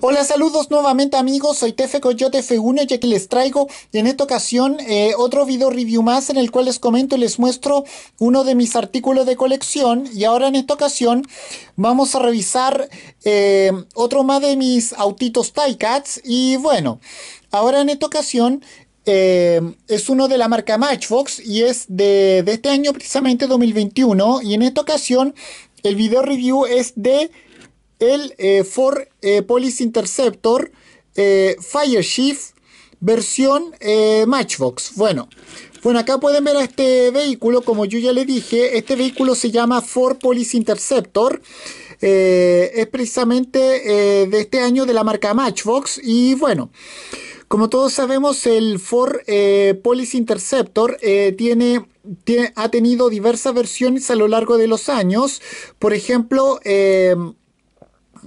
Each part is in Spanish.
Hola, saludos nuevamente amigos, soy Tefe Coyote F1 y aquí les traigo en esta ocasión eh, otro video review más en el cual les comento y les muestro uno de mis artículos de colección y ahora en esta ocasión vamos a revisar eh, otro más de mis autitos Cats y bueno, ahora en esta ocasión eh, es uno de la marca Matchbox y es de, de este año precisamente 2021 y en esta ocasión el video review es de el eh, Ford eh, Police Interceptor eh, Fire Shift versión Matchbox. Bueno, bueno, acá pueden ver a este vehículo, como yo ya le dije, este vehículo se llama Ford Police Interceptor. es precisamente de este año de la marca Matchbox y bueno. Como todos sabemos, el Ford Police Interceptor tiene, ha tenido diversas versiones a lo largo de los años. Por ejemplo,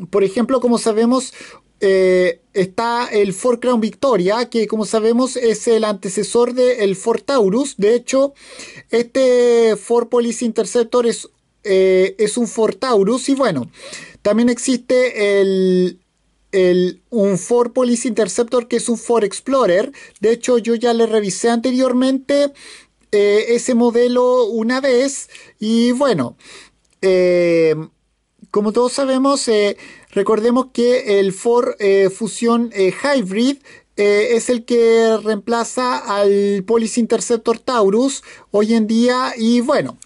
por ejemplo, como sabemos, eh, está el Ford Crown Victoria, que como sabemos es el antecesor del de Ford Taurus. De hecho, este Ford Police Interceptor es, eh, un Ford Taurus. Y bueno, también existe el, un Ford Police Interceptor que es un Ford Explorer. De hecho, yo ya le revisé anteriormente eh, ese modelo una vez. Y bueno, eh, como todos sabemos, eh, recordemos que el Ford eh, Fusion eh, Hybrid es el que reemplaza al Police Interceptor Taurus hoy en día y bueno,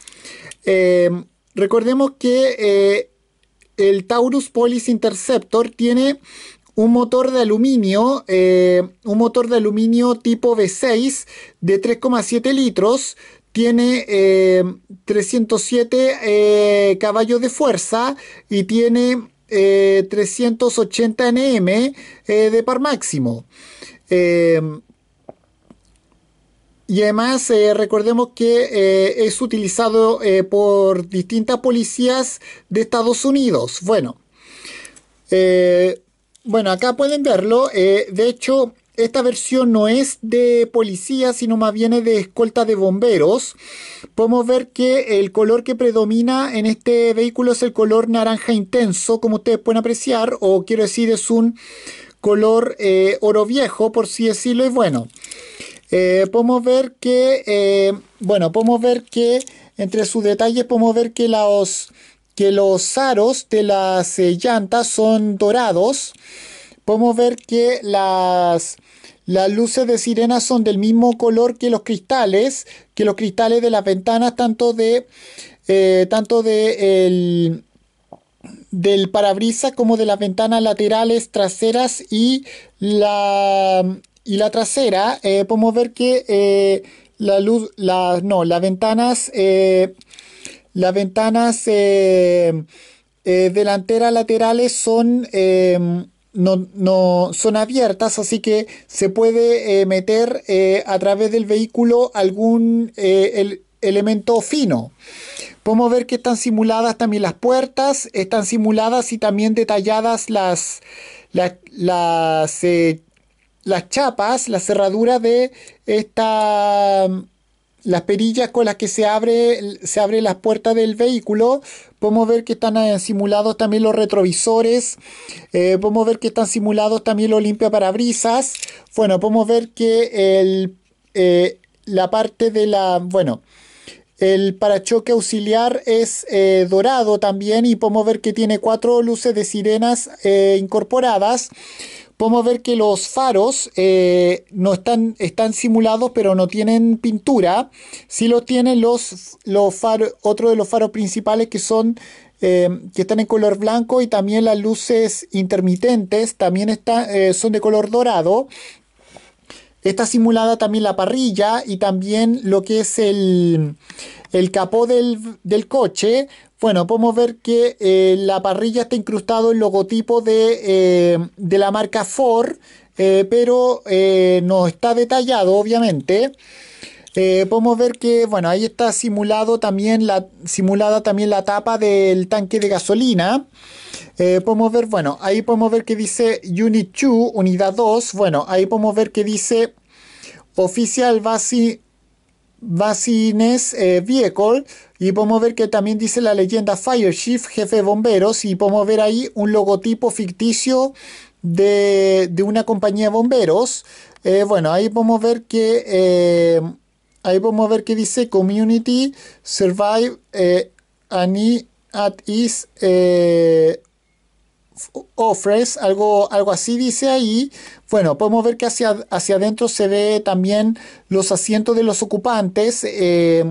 recordemos que el Taurus Police Interceptor tiene un motor de aluminio, un motor de aluminio tipo V6 de 3,7 litros, tiene 307 eh, eh, caballos de fuerza y tiene 380 eh, Nm de par máximo. y además recordemos que es utilizado por distintas policías de Estados Unidos. Bueno, bueno acá pueden verlo. de hecho, esta versión no es de policía, sino más bien es de escolta de bomberos. Podemos ver que el color que predomina en este vehículo es el color naranja intenso, como ustedes pueden apreciar, o quiero decir es un color eh, oro viejo, por si decirlo, y bueno. Eh, podemos ver que, eh, bueno, podemos ver que entre sus detalles podemos ver que los, que los aros de las llantas son dorados podemos ver que las, las luces de sirena son del mismo color que los cristales, que los cristales de las ventanas, tanto de eh, tanto de del parabrisas como de las ventanas laterales, traseras y la, y la trasera. Eh, podemos ver que eh, la luz, las ventanas, las ventanas delanteras laterales son no, son abiertas, así que se puede eh, meter eh, a través del vehículo algún eh, el elemento fino. Podemos ver que están simuladas también las puertas, están simuladas y también detalladas las, las chapas, la cerradura de esta las perillas con las que se abre, se abre las puertas del vehículo. Podemos ver que están eh, simulados también los retrovisores. Eh, podemos ver que están simulados también los limpiaparabrisas. Bueno, podemos ver que el, eh, la parte de la... Bueno, el parachoque auxiliar es dorado también y podemos ver que tiene cuatro luces de sirenas incorporadas podemos ver que los faros eh, no están, están simulados, pero no tienen pintura. Sí lo tienen los, los faros, otro de los faros principales que son eh, que están en color blanco y también las luces intermitentes también eh, son de color dorado. Está simulada también la parrilla y también lo que es el, el capó del, coche, bueno, podemos ver que eh, la parrilla está incrustado el logotipo eh, de, la marca Ford, eh, pero no está detallado, obviamente. podemos ver que, bueno, ahí está simulado también la, simulada también la tapa del tanque de gasolina. podemos ver, bueno, ahí podemos ver que dice Unit 2, unidad 2. Bueno, ahí podemos ver que dice Oficial Basi. Vasines eh, Vehicle y podemos ver que también dice la leyenda Fire Chief, jefe de bomberos y podemos ver ahí un logotipo ficticio de, una compañía de bomberos. Eh, bueno, ahí podemos ver que eh, ahí podemos ver que dice Community Survive any at Is offers, algo, algo así dice ahí. Bueno, podemos ver que hacia, hacia adentro se ve también los asientos de los ocupantes. Eh,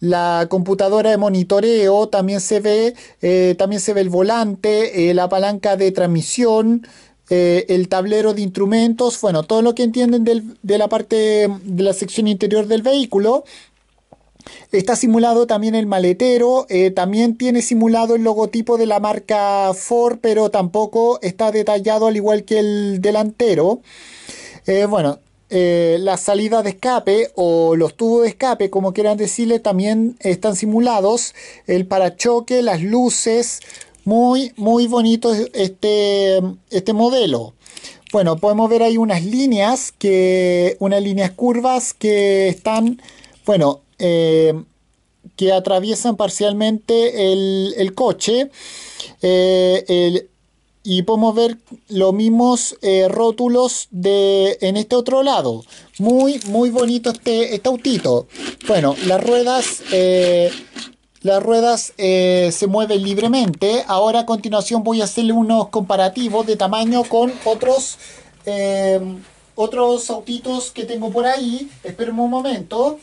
la computadora de monitoreo, también se ve, eh, también se ve el volante, eh, la palanca de transmisión, el tablero de instrumentos, bueno, todo lo que entienden de la parte de la sección interior del vehículo. Está simulado también el maletero, eh, también tiene simulado el logotipo de la marca Ford, pero tampoco está detallado al igual que el delantero. Eh, bueno, eh, la las salidas de escape o los tubos de escape, como quieran decirle, también están simulados. El parachoque, las luces, muy, muy bonito este, este modelo. Bueno, podemos ver ahí unas líneas que, unas líneas curvas que están, bueno, eh, que atraviesan parcialmente el, coche. Eh, y podemos ver los mismos eh, rótulos de, en este otro lado. Muy, muy bonito este, este autito. Bueno, las ruedas, las ruedas se mueven libremente. Ahora a continuación voy a hacerle unos comparativos de tamaño con otros, otros autitos que tengo por ahí. Esperen un momento.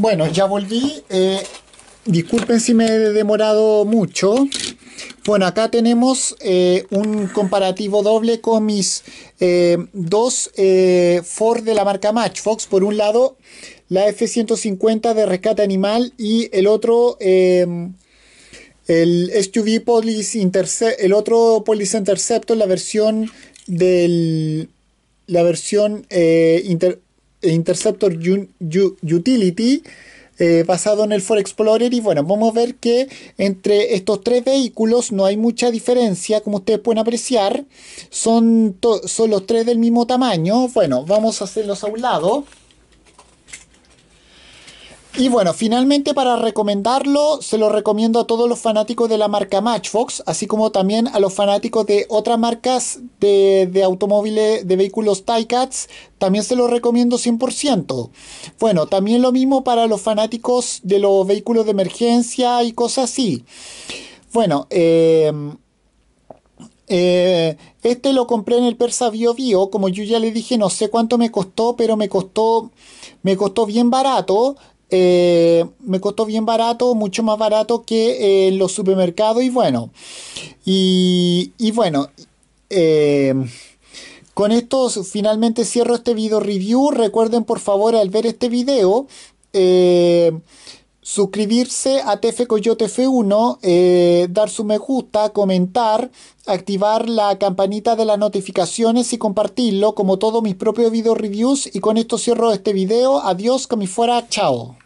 Bueno, ya volví. Eh, disculpen si me he demorado mucho. Bueno, acá tenemos eh, un comparativo doble con mis eh, dos Ford de la marca Matchbox. Por un lado, la F-150 de rescate animal y el otro, em, el SUV Police Intercept, el otro Police Interceptor, la versión del... La versión inter eh, Interceptor Utility eh, basado en el Ford Explorer y bueno, vamos a ver que entre estos tres vehículos no hay mucha diferencia, como ustedes pueden apreciar, son, son los tres del mismo tamaño, bueno, vamos a hacerlos a un lado. Y bueno, finalmente para recomendarlo, se lo recomiendo a todos los fanáticos de la marca Matchbox, así como también a los fanáticos de otras marcas de, automóviles, de vehículos Tycats, también se lo recomiendo 100%. Bueno, también lo mismo para los fanáticos de los vehículos de emergencia y cosas así. Bueno, em, eh, este lo compré en el Persa Bio Bio, como yo ya le dije, no sé cuánto me costó, pero me costó, me costó bien barato eh, me costó bien barato, mucho más barato que en eh, los supermercados y bueno, y, bueno, eh, con esto finalmente cierro este video review. Recuerden por favor al ver este video suscribirse a TF Coyote F1, eh, dar su me gusta, comentar, activar la campanita de las notificaciones y compartirlo como todos mis propios video reviews y con esto cierro este video. Adiós, que me fuera, chao.